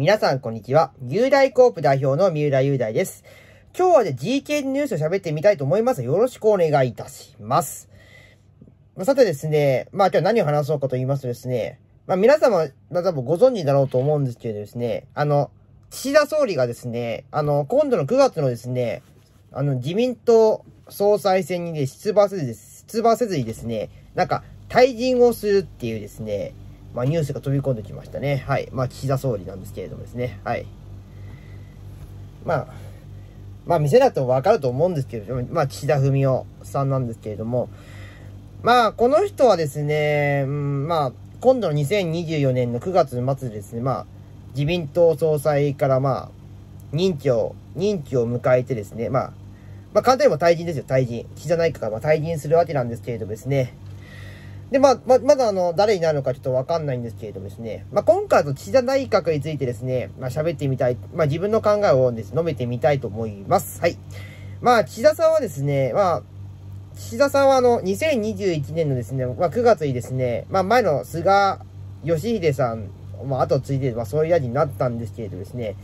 皆さんこんにちは。雄大コープ代表の三浦雄大です。今日はで GK ニュースを喋ってみたいと思います。よろしくお願いいたします。さてですね、まあ今日何を話そうかと言いますとですね、まあ皆様、まあ、多分ご存知だろうと思うんですけどですね、あの、岸田総理がですね、あの、今度の9月のですね、あの、自民党総裁選にね、出馬せず、出馬せずにですね、なんか、退陣をするっていうですね、まあ、ニュースが飛び込んできましたね。はい。まあ、岸田総理なんですけれどもですね。はい。まあ、まあ、店だとわかると思うんですけれども、まあ、岸田文雄さんなんですけれども、まあ、この人はですね、うん、まあ、今度の2024年の9月末ですね、まあ、自民党総裁からまあ、任期を、任期を迎えてですね、まあ、まあ、簡単にも退陣ですよ、退陣。岸田内閣がまあ退陣するわけなんですけれどもですね、で、まあ、ま、まだあの、誰になるのかちょっとわかんないんですけれどもですね、まあ、今回の岸田内閣についてですね、まあ、喋ってみたい、まあ、自分の考えをです、ね、述べてみたいと思います。はい。まあ、岸田さんはですね、まあ、岸田さんはあの、2021年のですね、まあ、9月にですね、まあ、前の菅義偉さん、まあ、後継いで、まあ、総理大臣になったんですけれどもですね、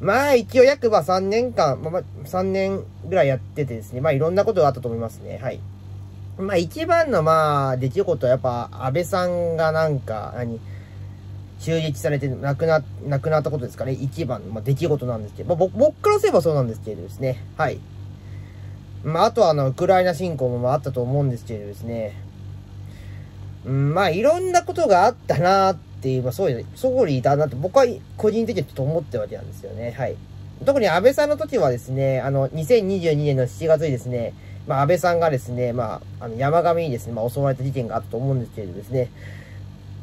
まあ、一応約ば3年間、まあ、3年ぐらいやっててですね、まあ、いろんなことがあったと思いますね。はい。まあ一番のまあ出来事はやっぱ安倍さんがなんか、何、襲撃されて亡くな、亡くなったことですかね。一番の、まあ、出来事なんですけど、まあ、僕からすればそうなんですけどですね。はい。まああとはあの、ウクライナ侵攻もあったと思うんですけどですね。うん、まあいろんなことがあったなっていう、まあそうい総理だなって僕は個人的にちょっと思ってるわけなんですよね。はい。特に安倍さんの時はですね、あの、2022年の7月にですね、まあ、安倍さんがですね、まあ、あの山上にですね、まあ、襲われた事件があったと思うんですけれどですね、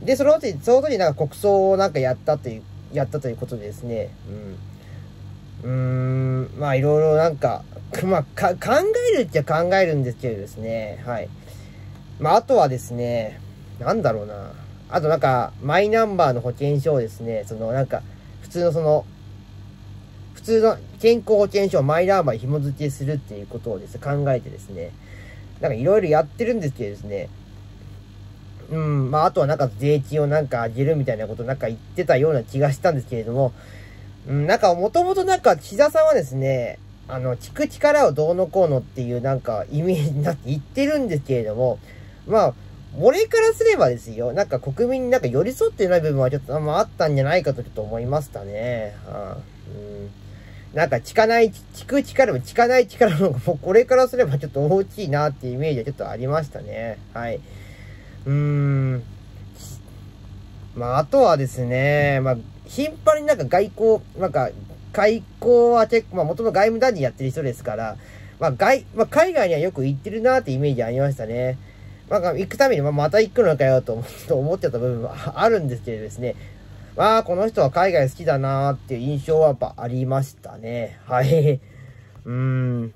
で、その後にその時なんか国葬をなんかやったという、やったということでですね、うん。うーん、まあいろいろなんか、まあか、考えるっちゃ考えるんですけどですね、はい。まああとはですね、なんだろうな。あとなんか、マイナンバーの保険証ですね、そのなんか、普通のその、通の健康保険証をマイナンバー紐付けするっていうことをですね、考えてですね、なんかいろいろやってるんですけどですね、うん、まあ、あとはなんか税金をなんか上げるみたいなことなんか言ってたような気がしたんですけれども、うん、なんかもともとなんか岸田さんはですね、あの、聞く力をどうのこうのっていうなんかイメージになって言ってるんですけれども、まあ、俺からすればですよ、なんか国民になんか寄り添ってない部分はちょっと、まあ、あったんじゃないかとちょっと思いましたね。はあ、うんなんか聞かない、聞く力も聞かない力の方が、もうこれからすればちょっと大きいなっていうイメージはちょっとありましたね。はい。うーん。まあ、あとはですね、まあ、頻繁になんか外交、なんか、外交は結構、まあ、元々外務大臣やってる人ですから、まあ、外、まあ、海外にはよく行ってるなってイメージありましたね。まあ、行くために、まあ、また行くのかよと思 ってた部分はあるんですけどですね。まあ、この人は海外好きだなーっていう印象はやっぱありましたね。はい。うん。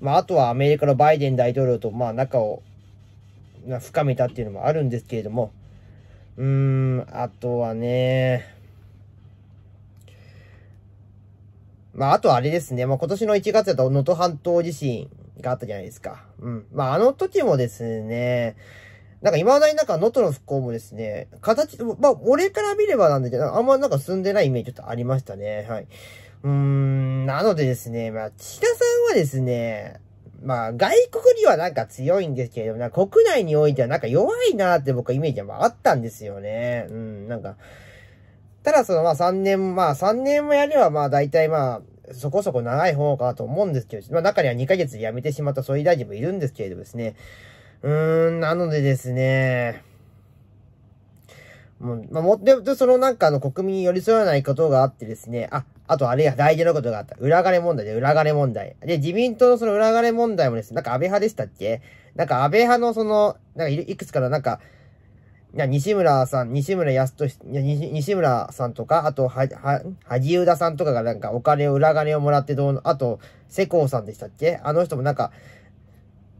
まあ、あとはアメリカのバイデン大統領と、まあ、仲を深めたっていうのもあるんですけれども、うーん、あとはね、まあ、あとはあれですね、まあ、今年の1月だと能登半島地震があったじゃないですか。うん。まあ、あの時もですね、なんか未だになんか能登の復興もですね、形、まあ、俺から見ればなんだけど、あんまなんか進んでないイメージちょっとありましたね。はい。うーん、なのでですね、まあ、岸田さんはですね、まあ、外国にはなんか強いんですけれども、な国内においてはなんか弱いなって僕はイメージはあったんですよね。うん、なんか。ただそのまあ3年、まあ3年もやればまあ大体まあ、そこそこ長い方かと思うんですけど、まあ中には2ヶ月で辞めてしまった総理大臣もいるんですけれどもですね。うーん、なのでですね、もう、まあ、も、とそのなんかあの国民に寄り添わないことがあってですね、あ、あとあれや、大事なことがあった。裏金問題で、裏金問題。で、自民党のその裏金問題もですね、なんか安倍派でしたっけなんか安倍派のその、なんかいくつかのなんか、西村さん、西村康と西村さんとか、あとは、は、萩生田さんとかがなんかお金を、裏金をもらってどうの、あと、世耕さんでしたっけあの人もなんか、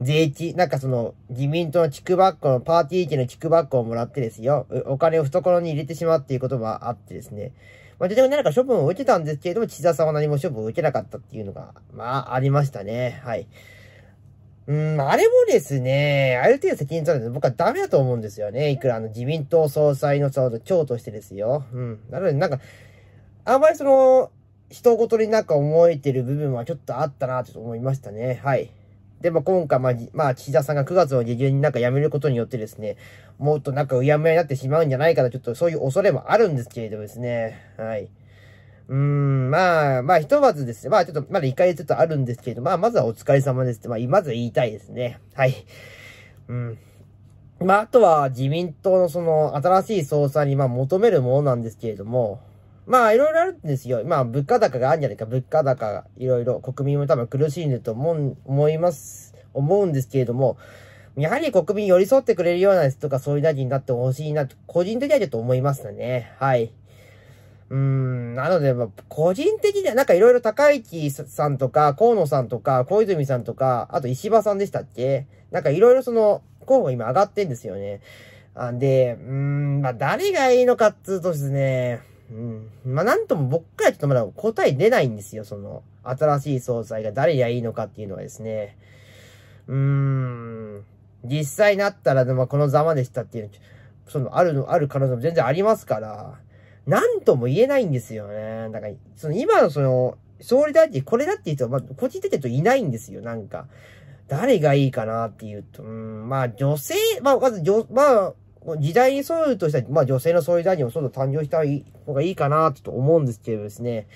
税金、なんかその、自民党のキックバックの、パーティー家のキックバックをもらってですよ、お金を懐に入れてしまうっていうこともあってですね。まあ、結局何か処分を受けたんですけれども、岸田さんは何も処分を受けなかったっていうのが、まあ、ありましたね。はい。うん、あれもですね、ある程度責任取るの僕はダメだと思うんですよね。いくらあの自民党総裁の長としてですよ。うん。なので、なんか、あんまりその、人ごとになんか思えてる部分はちょっとあったなと思いましたね。はい。で、も今回、まあ、まあ、岸田さんが9月の下旬になんか辞めることによってですね、もっとなんかうやむやになってしまうんじゃないかな、ちょっとそういう恐れもあるんですけれどもですね、はい。うーん、まあ、まあ、ひとまずですね、まあ、ちょっと、まだ1回ちょっとあるんですけれど、まあ、まずはお疲れ様ですって、まあ、まず言いたいですね。はい。うん。まあ、あとは自民党のその新しい総裁にまあ求めるものなんですけれども、まあ、いろいろあるんですよ。まあ、物価高があるんじゃないか、物価高がいろいろ、国民も多分苦しんでると思う、思います、思うんですけれども、やはり国民寄り添ってくれるような人が総理大臣になってほしいな個人的にはちょっと思いますね。はい。うーん、なので、まあ、個人的には、なんかいろいろ高市さんとか、河野さんとか、小泉さんとか、あと石破さんでしたっけなんかいろいろその、候補が今上がってんですよね。あんで、うーん、まあ、誰がいいのかっつうとですね、うん。まあ、なんとも僕からちょっとまだ答え出ないんですよ、その、新しい総裁が誰がいいのかっていうのはですね。うーん。実際なったら、まあ、このざまでしたっていう、その、あるの、ある可能性も全然ありますから、なんとも言えないんですよね。だから、その、今のその、総理大臣、これだって言うと、まあ、こっち出てるといないんですよ、なんか。誰がいいかなっていうと、うん、まあ女性、まあまず女、まあ時代に沿うとしたら、まあ女性の総理大臣もそうだ誕生した方がいいかなと思うんですけどですね。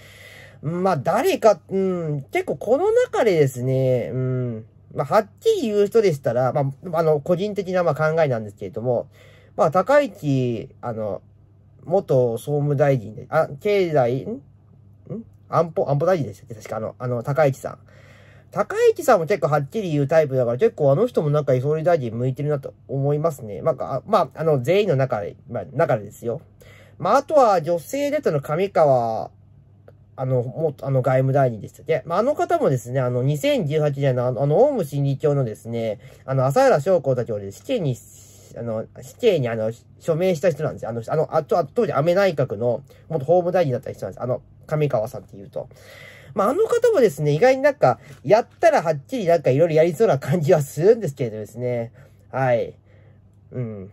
まあ誰か、うん、結構この中でですね、うん、まあはっきり言う人でしたら、まあ、あの、個人的なまあ考えなんですけれども、まあ高市、あの、元総務大臣で、あ、経済、ん安保、安保大臣でしたっけ確かあの、あの、高市さん。高市さんも結構はっきり言うタイプだから、結構あの人もなんか総理大臣向いてるなと思いますね。なんか、まあ、あの、全員の中で、まあ、中でですよ。まあ、あとは女性でとの上川、あの、もあの、外務大臣でしたっけ。まあ、あの方もですね、あの、2018年のあの、あのオウム真理教のですね、あの、朝原将校たちを死刑に、あの、死刑にあの、署名した人なんですよ。あの、あの、あと、当時、安倍内閣の元法務大臣だった人なんです。あの、上川さんっていうと。まあ、あの方もですね、意外になんか、やったらはっきりなんかいろいろやりそうな感じはするんですけれどですね。はい。うん。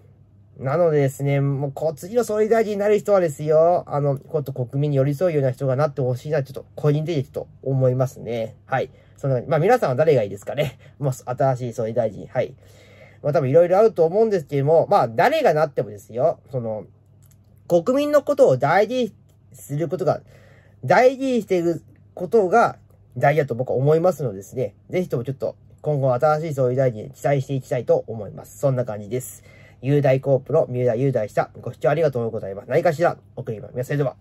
なのでですね、もう、こう、次の総理大臣になる人はですよ、あの、こと国民に寄り添うような人がなってほしいな、ちょっと、個人的にと思いますね。はい。その、まあ、皆さんは誰がいいですかね。もう、新しい総理大臣。はい。まあ、多分いろいろあると思うんですけども、まあ、誰がなってもですよ、その、国民のことを大事にすることが、大事にしていることが大事だと僕は思いますのでですね、ぜひともちょっと今後新しい総理大臣に期待していきたいと思います。そんな感じです。雄大コープの三浦雄大した。ご視聴ありがとうございます。何かしら送ります。それでは。